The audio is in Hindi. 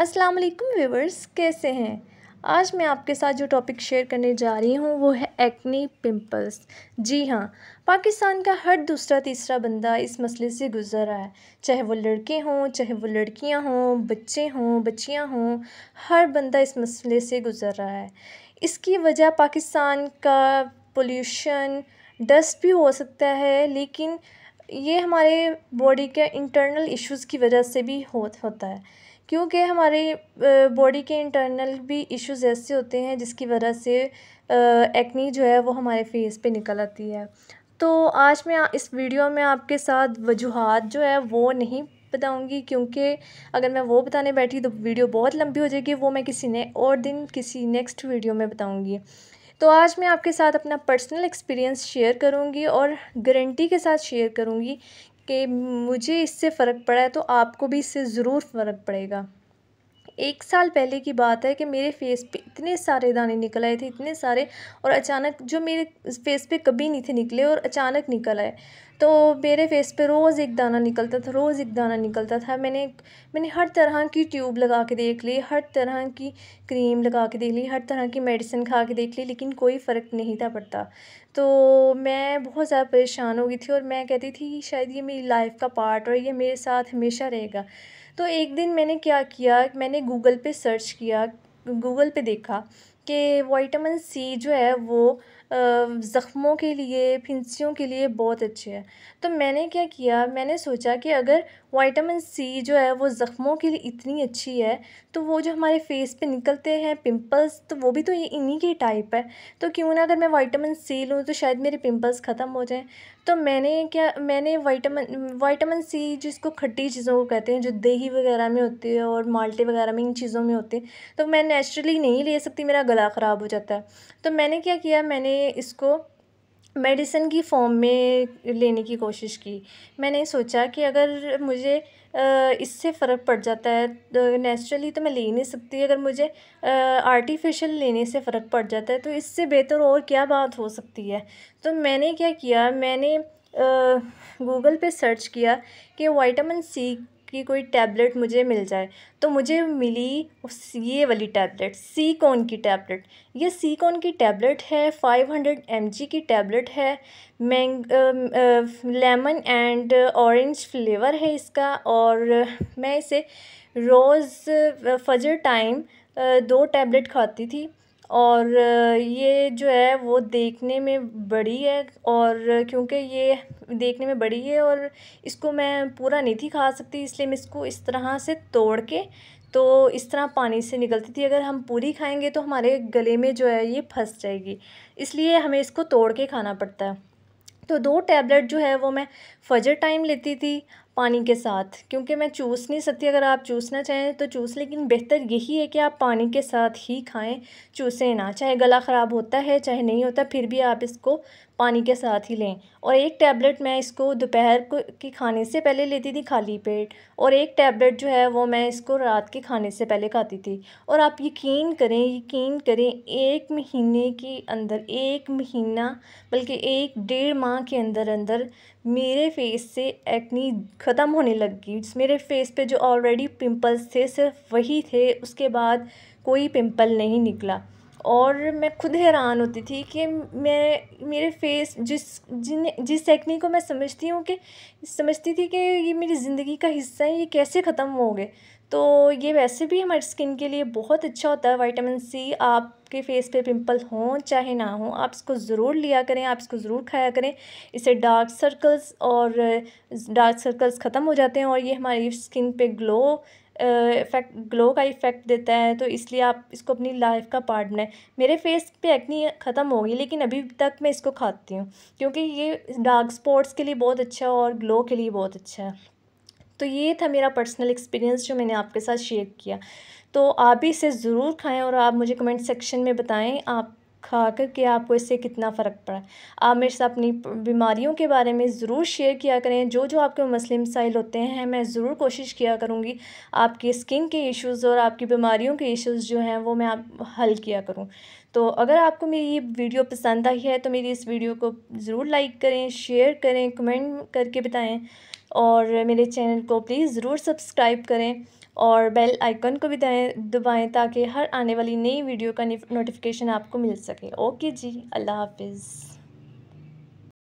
अस्सलाम वालेकुम व्यूवर्स कैसे हैं आज मैं आपके साथ जो टॉपिक शेयर करने जा रही हूँ वो है एक्नी पिंपल्स जी हाँ पाकिस्तान का हर दूसरा तीसरा बंदा इस मसले से गुजर रहा है चाहे वो लड़के हों चाहे वो लड़कियाँ हों बच्चे हों बच्चियाँ हों हर बंदा इस मसले से गुजर रहा है इसकी वजह पाकिस्तान का पोल्यूशन डस्ट भी हो सकता है लेकिन ये हमारे बॉडी के इंटरनल इश्यूज़ की वजह से भी हो होता है क्योंकि हमारे बॉडी के इंटरनल भी इश्यूज़ ऐसे होते हैं जिसकी वजह से एक्नी जो है वो हमारे फेस पे निकल आती है तो आज मैं इस वीडियो में आपके साथ वजूहत जो है वो नहीं बताऊंगी क्योंकि अगर मैं वो बताने बैठी तो वीडियो बहुत लंबी हो जाएगी वो मैं किसी ने और दिन किसी नेक्स्ट वीडियो में बताऊँगी तो आज मैं आपके साथ अपना पर्सनल एक्सपीरियंस शेयर करूंगी और गारंटी के साथ शेयर करूंगी कि मुझे इससे फ़र्क पड़ा है तो आपको भी इससे ज़रूर फ़र्क पड़ेगा एक साल पहले की बात है कि मेरे फेस पे इतने सारे दाने निकल आए थे इतने सारे और अचानक जो मेरे फेस पे कभी नहीं थे निकले और अचानक निकल आए तो मेरे फेस पे रोज़ एक दाना निकलता था रोज़ एक दाना निकलता था मैंने मैंने हर तरह की ट्यूब लगा के देख ली हर तरह की क्रीम लगा के देख ली हर तरह की मेडिसिन खा के देख ली लेकिन कोई फ़र्क नहीं था पड़ता तो मैं बहुत ज़्यादा परेशान हो गई थी और मैं कहती थी शायद ये मेरी लाइफ का पार्ट और ये मेरे साथ हमेशा रहेगा तो एक दिन मैंने क्या किया मैंने गूगल पर सर्च किया गूगल पे देखा कि वाइटामिन सी जो है वो ज़ख़्मों के लिए फिंसियों के लिए बहुत अच्छे है तो मैंने क्या किया मैंने सोचा कि अगर वाइटामिन सी जो है वो ज़ख्मों के लिए इतनी अच्छी है तो वो जो हमारे फेस पे निकलते हैं पिंपल्स तो वो भी तो ये इन्हीं के टाइप है तो क्यों ना अगर मैं वाइटामिन सी लूँ तो शायद मेरे पिंपल्स ख़त्म हो जाएँ तो मैंने क्या मैंने वाइटामिन वाइटामिन सी जिसको खट्टी चीज़ों को कहते हैं जो दही वगैरह में होती है और माल्टे वगैरह में इन चीज़ों में होते हैं तो मैं नेचुरली नहीं ले सकती मेरा गला ख़राब हो जाता है तो मैंने क्या किया मैंने इसको मेडिसिन की फ़ॉर्म में लेने की कोशिश की मैंने सोचा कि अगर मुझे इससे फ़र्क पड़ जाता है तो नेचुरली तो मैं ले ही नहीं सकती अगर मुझे आर्टिफिशियल लेने से फ़र्क पड़ जाता है तो इससे बेहतर और क्या बात हो सकती है तो मैंने क्या किया मैंने गूगल पे सर्च किया कि वाइटामिन सी की कोई टैबलेट मुझे मिल जाए तो मुझे मिली उस ये वाली टैबलेट सीकोन की टैबलेट ये सीकोन की टैबलेट है फाइव हंड्रेड एम जी की टैबलेट है mango lemon and orange flavour है इसका और मैं इसे रोज़ फजर टाइम दो टैबलेट खाती थी और ये जो है वो देखने में बड़ी है और क्योंकि ये देखने में बड़ी है और इसको मैं पूरा नहीं थी खा सकती इसलिए मैं इसको इस तरह से तोड़ के तो इस तरह पानी से निकलती थी अगर हम पूरी खाएंगे तो हमारे गले में जो है ये फंस जाएगी इसलिए हमें इसको तोड़ के खाना पड़ता है तो दो टैबलेट जो है वो मैं फजर टाइम लेती थी पानी के साथ क्योंकि मैं चूस नहीं सकती अगर आप चूसना चाहें तो चूस लेकिन बेहतर यही है कि आप पानी के साथ ही खाएं चूसें ना चाहे गला ख़राब होता है चाहे नहीं होता फिर भी आप इसको पानी के साथ ही लें और एक टैबलेट मैं इसको दोपहर को के खाने से पहले लेती थी खाली पेट और एक टैबलेट जो है वो मैं इसको रात के खाने से पहले खाती थी और आप यकीन करें यकीन करें एक महीने के अंदर एक महीना बल्कि एक डेढ़ माह के अंदर अंदर मेरे फेस से एक्नी ख़त्म होने लग गई मेरे फेस पे जो ऑलरेडी पिंपल्स थे सिर्फ वही थे उसके बाद कोई पिंपल नहीं निकला और मैं खुद हैरान होती थी कि मैं मेरे फेस जिस जिन जिस एक्नी को मैं समझती हूँ कि समझती थी कि ये मेरी ज़िंदगी का हिस्सा है ये कैसे ख़त्म हो गए तो ये वैसे भी हमारी स्किन के लिए बहुत अच्छा होता है वाइटामिन सी आपके फेस पे पिंपल हों चाहे ना हो आप इसको ज़रूर लिया करें आप इसको ज़रूर खाया करें इससे डार्क सर्कल्स और डार्क सर्कल्स ख़त्म हो जाते हैं और ये हमारी स्किन पे ग्लो इफ़ेक्ट ग्लो का इफ़ेक्ट देता है तो इसलिए आप इसको अपनी लाइफ का पार्ट बनाएं मेरे फेस पे एक्नी ख़त्म हो गई लेकिन अभी तक मैं इसको खाती हूँ क्योंकि ये डार्क स्पॉट्स के लिए बहुत अच्छा है और ग्लो के लिए बहुत अच्छा है तो ये था मेरा पर्सनल एक्सपीरियंस जो मैंने आपके साथ शेयर किया तो आप भी इसे ज़रूर खाएँ और आप मुझे कमेंट सेक्शन में बताएँ आप खा कर के आपको इससे कितना फ़र्क पड़ा आप मेरे साथ अपनी बीमारियों के बारे में ज़रूर शेयर किया करें जो जो आपके मसले मसाइल होते हैं मैं ज़रूर कोशिश किया करूँगी आपकी स्किन के इश्यूज़ और आपकी बीमारियों के इश्यूज़ जो हैं वो मैं आप हल किया करूँ तो अगर आपको मेरी ये वीडियो पसंद आई है तो मेरी इस वीडियो को ज़रूर लाइक करें शेयर करें कमेंट करके बताएँ और मेरे चैनल को प्लीज़ ज़रूर सब्सक्राइब करें और बेल आइकन को भी दें दबाएँ ताकि हर आने वाली नई वीडियो का नोटिफिकेशन आपको मिल सके ओके जी अल्लाह हाफिज़